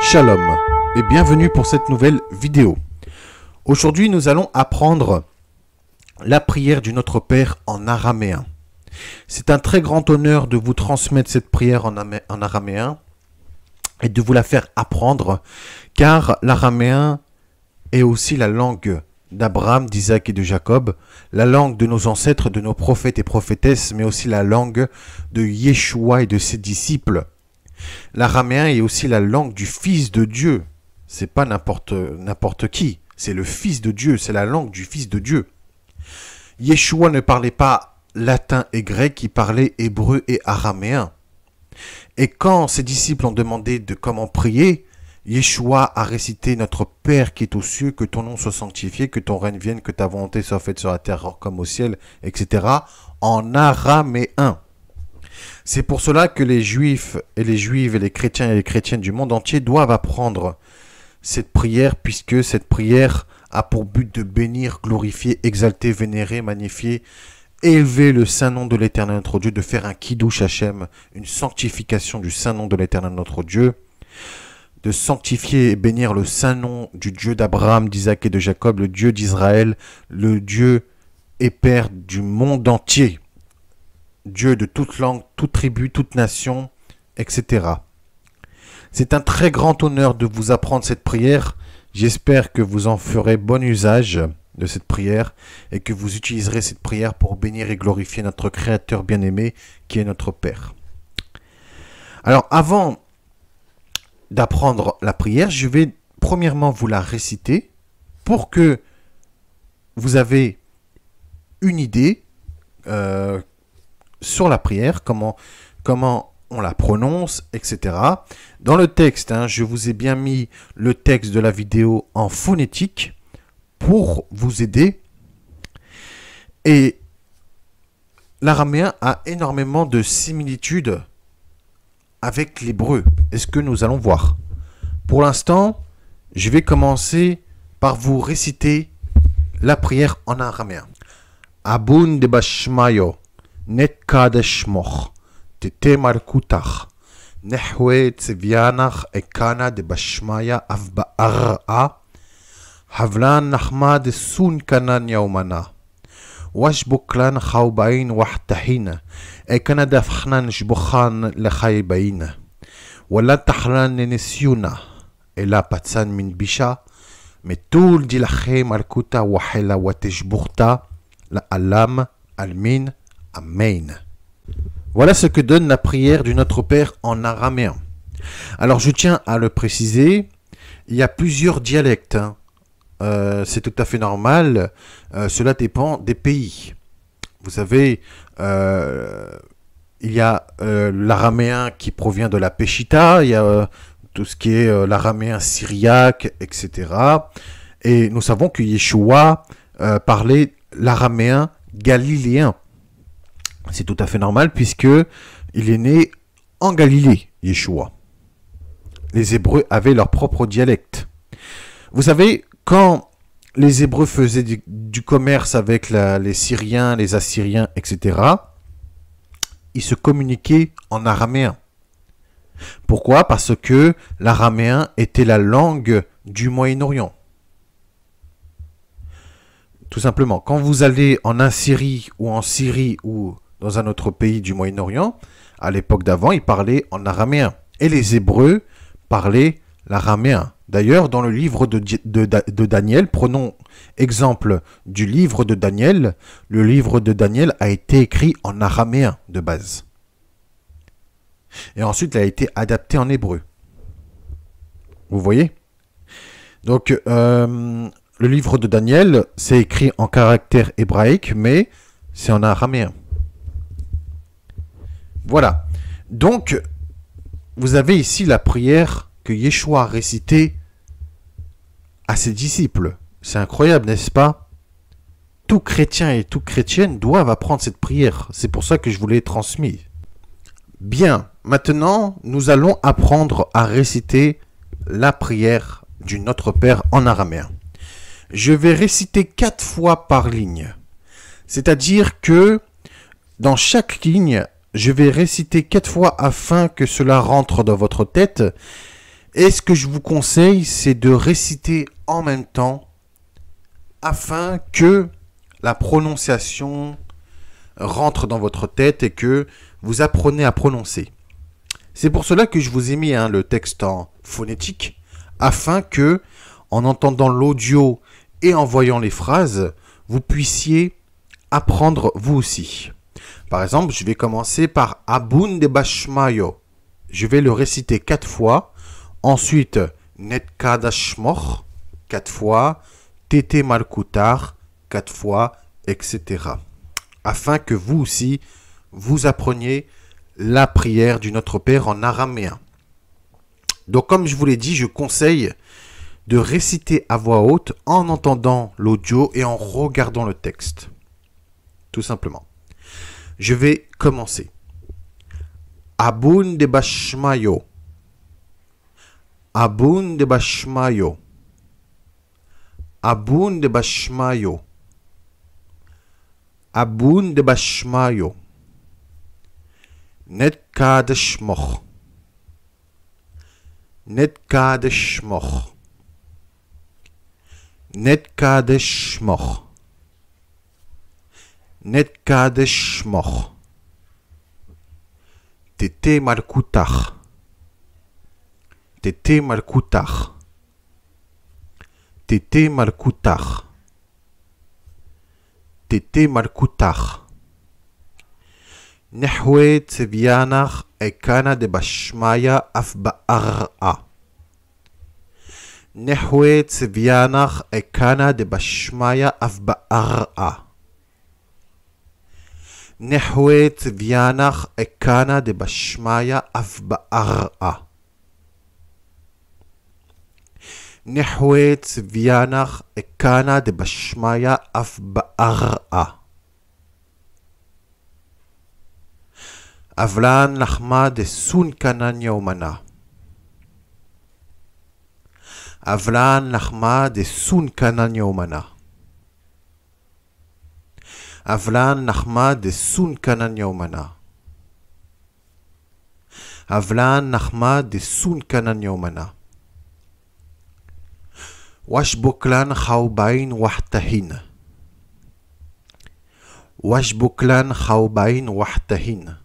Shalom et bienvenue pour cette nouvelle vidéo. Aujourd'hui nous allons apprendre la prière du Notre Père en araméen. C'est un très grand honneur de vous transmettre cette prière en, en araméen et de vous la faire apprendre car l'araméen est aussi la langue d'Abraham, d'Isaac et de Jacob, la langue de nos ancêtres, de nos prophètes et prophétesses, mais aussi la langue de Yeshua et de ses disciples. L'araméen est aussi la langue du Fils de Dieu. C'est pas n'importe, n'importe qui. C'est le Fils de Dieu. C'est la langue du Fils de Dieu. Yeshua ne parlait pas latin et grec, il parlait hébreu et araméen. Et quand ses disciples ont demandé de comment prier, Yeshua a récité Notre Père qui est aux cieux, que ton nom soit sanctifié, que ton règne vienne, que ta volonté soit faite sur la terre comme au ciel, etc. en araméen. C'est pour cela que les juifs et les juives et les chrétiens et les chrétiennes du monde entier doivent apprendre cette prière puisque cette prière a pour but de bénir, glorifier, exalter, vénérer, magnifier, élever le saint nom de l'éternel notre Dieu, de faire un kiddush Hachem, une sanctification du saint nom de l'éternel notre Dieu de sanctifier et bénir le saint nom du Dieu d'Abraham, d'Isaac et de Jacob, le Dieu d'Israël, le Dieu et Père du monde entier, Dieu de toute langue, toute tribu, toute nation, etc. C'est un très grand honneur de vous apprendre cette prière. J'espère que vous en ferez bon usage de cette prière et que vous utiliserez cette prière pour bénir et glorifier notre Créateur bien-aimé qui est notre Père. Alors avant d'apprendre la prière, je vais premièrement vous la réciter pour que vous avez une idée euh, sur la prière, comment, comment on la prononce, etc. Dans le texte, hein, je vous ai bien mis le texte de la vidéo en phonétique pour vous aider. Et l'araméen a énormément de similitudes avec l'hébreu est ce que nous allons voir. Pour l'instant, je vais commencer par vous réciter la prière en araméen. Abun de bashmayo, net kadeshmoch, tete markutach, nehwe tsevianach ekana de bashmaya arra, havlan nachma de sun واش بكلان خاوبين وحتحينة اي كندا فخنان جبخان لخايبين ولا تحران نسيونا الا باتسان من بيشا متول دي لخي مالكوتا وحلا وتجبختا لألام المين أمين Voilà ce que donne la prière du Notre Père en araméen. Alors je tiens à le préciser, il y a plusieurs dialectes. Hein. Euh, c'est tout à fait normal. Euh, cela dépend des pays. Vous savez, euh, il y a l'araméen qui provient de la Peshitta, il y a tout ce qui est l'araméen syriaque, etc. Et nous savons que Yeshua parlait l'araméen galiléen. C'est tout à fait normal puisque il est né en Galilée, Yeshua. Les Hébreux avaient leur propre dialecte. Vous savez, quand les Hébreux faisaient du, commerce avec les Syriens, les Assyriens, etc., ils se communiquaient en araméen. Pourquoi Parce que l'araméen était la langue du Moyen-Orient. Tout simplement, quand vous allez en Assyrie ou en Syrie ou dans un autre pays du Moyen-Orient, à l'époque d'avant, ils parlaient en araméen. Et les Hébreux parlaient l'araméen. D'ailleurs, dans le livre de, Daniel, prenons exemple du livre de Daniel, le livre de Daniel a été écrit en araméen de base. Et ensuite, il a été adapté en hébreu. Vous voyez Donc, euh, le livre de Daniel, c'est écrit en caractère hébraïque, mais c'est en araméen. Voilà. Donc, vous avez ici la prière que Yeshua a récité à ses disciples. C'est incroyable, n'est-ce pas Tout chrétien et toute chrétienne doivent apprendre cette prière. C'est pour ça que je vous l'ai transmise. Bien, maintenant, nous allons apprendre à réciter la prière du Notre Père en araméen. Je vais réciter quatre fois par ligne. C'est-à-dire que dans chaque ligne, je vais réciter quatre fois afin que cela rentre dans votre tête et ce que je vous conseille, c'est de réciter en même temps afin que la prononciation rentre dans votre tête et que vous apprenez à prononcer. C'est pour cela que je vous ai mis hein, le texte en phonétique afin que, en entendant l'audio et en voyant les phrases, vous puissiez apprendre vous aussi. Par exemple, je vais commencer par Bashmayo. Je vais le réciter quatre fois Ensuite, Netkadashmoch, 4 fois, Tete Malkutar, 4 fois, etc. Afin que vous aussi, vous appreniez la prière du Notre Père en araméen. Donc comme je vous l'ai dit, je conseille de réciter à voix haute en entendant l'audio et en regardant le texte. Tout simplement. Je vais commencer. Abun de Bashmayo. Abunde Basmayo. Abunde Basmayo. Abunde Basmayo. Net kade schmoch. Net kade schmoch. Net kade schmoch. Net kade schmoch. Tete markutach. Tété Malkoutar. Tété Malkoutar. Tété Malkoutar. نحوي تبيانخ كان دبشمايا أف بأرأ نحوي تبيانخ كان دبشمايا أف بأرأ نحوي تبيانخ كان دبشمايا أف بأرأ Ne Viana, Ekana de Bashmaya af Avlan de Sun Kanan Avlan de Sun Kanan Avlan de Sun Kanan Avlan de Sun Kanan واش واش بوكلان بوكلان واشبكلان خوبين وحتهينا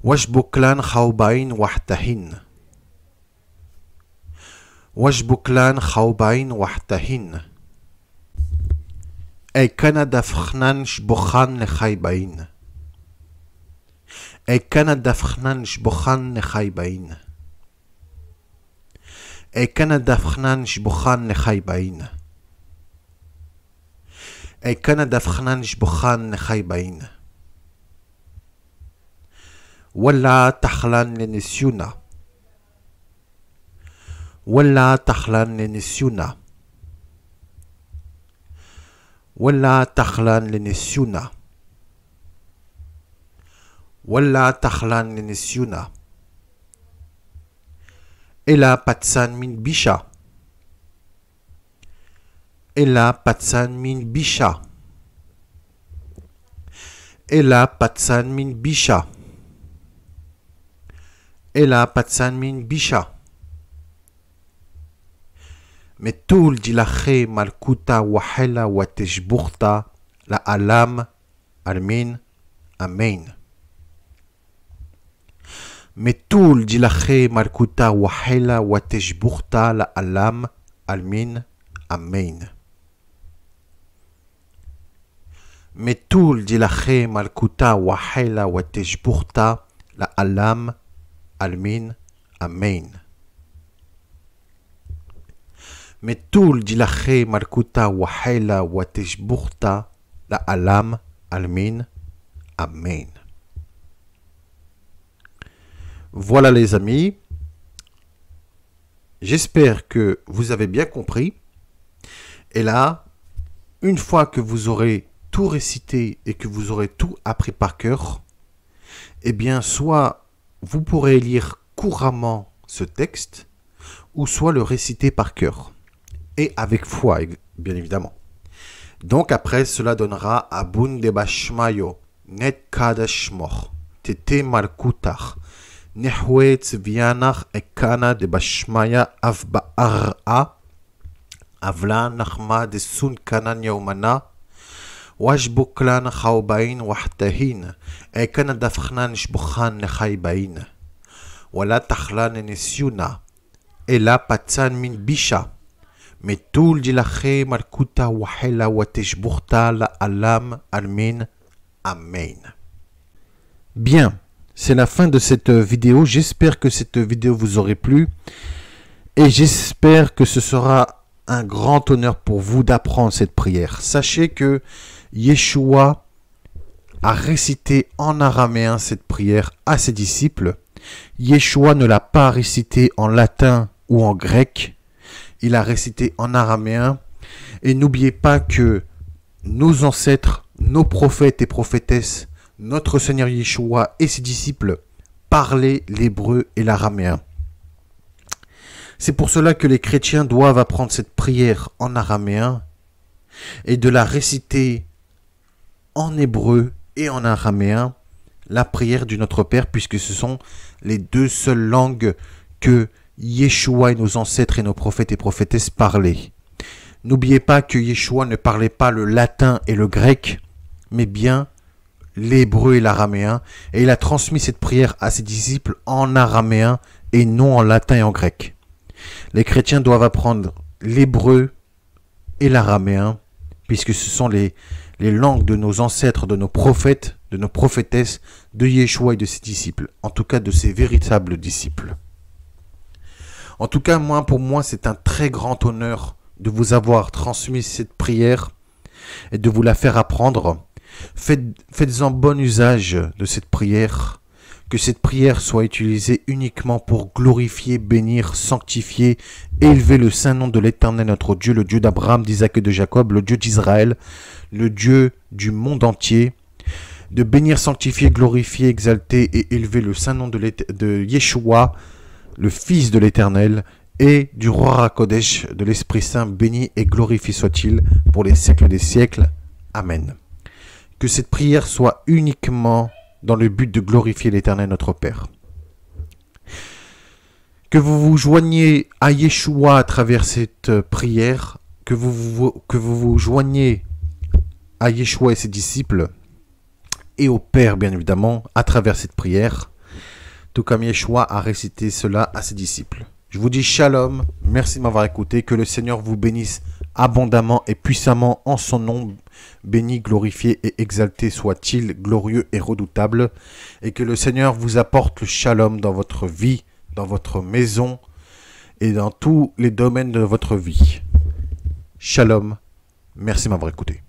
واشبكلان خوبين وحتهينا واشبكلان خوبين وحتهينا واشبكلان خوبين وحتهينا أي كندا فخنان شبخان لخيبين أي كندا فخنان شبخان لخيبين ای کنه دفخنن شبخان نخاي باين ای کنه دفخنن شبخان نخاي باين ولا تخلان لنسيونا ولا تخلان لنسيونا ولا تخلان لنسيونا ولا تخلان لنسيونا Ella patsan min bicha. Ella patsan min bicha. Ella patsan min bicha. Ella patsan min bicha. Metul dilache malkuta wahela wateshbuchta la alam almin amen. Metul dilache markuta wahela wateshburta la alam almin Amen. Metul dilache markuta wahela wateshburta la alam almin Amen. Metul dilache markuta wahela wateshburta la alam almin Amen. Voilà les amis. J'espère que vous avez bien compris. Et là, une fois que vous aurez tout récité et que vous aurez tout appris par cœur, eh bien, soit vous pourrez lire couramment ce texte, ou soit le réciter par cœur. Et avec foi, bien évidemment. Donc après, cela donnera Abundebashmayo, Net Kadashmor, Tete Malkutar, دي بشمايا אקנה דבשמיא افلا نخما دي سون דסון يومنا واش بوكلان خاو باين وحتهين اكانا دفخنا نشبخان باين ولا تخلان نسيونا إلا باتسان من بيشا متول لخي مركوتا وحلا وتشبختا لألام أرمين أمين بيان C'est la fin de cette vidéo. J'espère que cette vidéo vous aurait plu. Et j'espère que ce sera un grand honneur pour vous d'apprendre cette prière. Sachez que Yeshua a récité en araméen cette prière à ses disciples. Yeshua ne l'a pas récité en latin ou en grec. Il a récité en araméen. Et n'oubliez pas que nos ancêtres, nos prophètes et prophétesses notre Seigneur Yeshua et ses disciples parlaient l'hébreu et l'araméen. C'est pour cela que les chrétiens doivent apprendre cette prière en araméen et de la réciter en hébreu et en araméen, la prière du Notre Père, puisque ce sont les deux seules langues que Yeshua et nos ancêtres et nos prophètes et prophétesses parlaient. N'oubliez pas que Yeshua ne parlait pas le latin et le grec, mais bien l'hébreu et l'araméen, et il a transmis cette prière à ses disciples en araméen et non en latin et en grec. Les chrétiens doivent apprendre l'hébreu et l'araméen, puisque ce sont les, les langues de nos ancêtres, de nos prophètes, de nos prophétesses, de Yeshua et de ses disciples, en tout cas de ses véritables disciples. En tout cas, moi, pour moi, c'est un très grand honneur de vous avoir transmis cette prière et de vous la faire apprendre Faites, en bon usage de cette prière. Que cette prière soit utilisée uniquement pour glorifier, bénir, sanctifier, élever le saint nom de l'Éternel notre Dieu, le Dieu d'Abraham, d'Isaac et de Jacob, le Dieu d'Israël, le Dieu du monde entier, de bénir, sanctifier, glorifier, exalter et élever le saint nom de, de Yeshua, le Fils de l'Éternel, et du roi Rakodesh, de l'Esprit Saint, béni et glorifié soit-il pour les siècles des siècles. Amen que cette prière soit uniquement dans le but de glorifier l'Éternel notre Père. Que vous vous joigniez à Yeshua à travers cette prière, que vous vous, que vous, vous joigniez à Yeshua et ses disciples, et au Père bien évidemment, à travers cette prière, tout comme Yeshua a récité cela à ses disciples. Je vous dis shalom, merci de m'avoir écouté, que le Seigneur vous bénisse abondamment et puissamment en son nom. Béni, glorifié et exalté soit-il, glorieux et redoutable, et que le Seigneur vous apporte le shalom dans votre vie, dans votre maison et dans tous les domaines de votre vie. Shalom, merci de m'avoir écouté.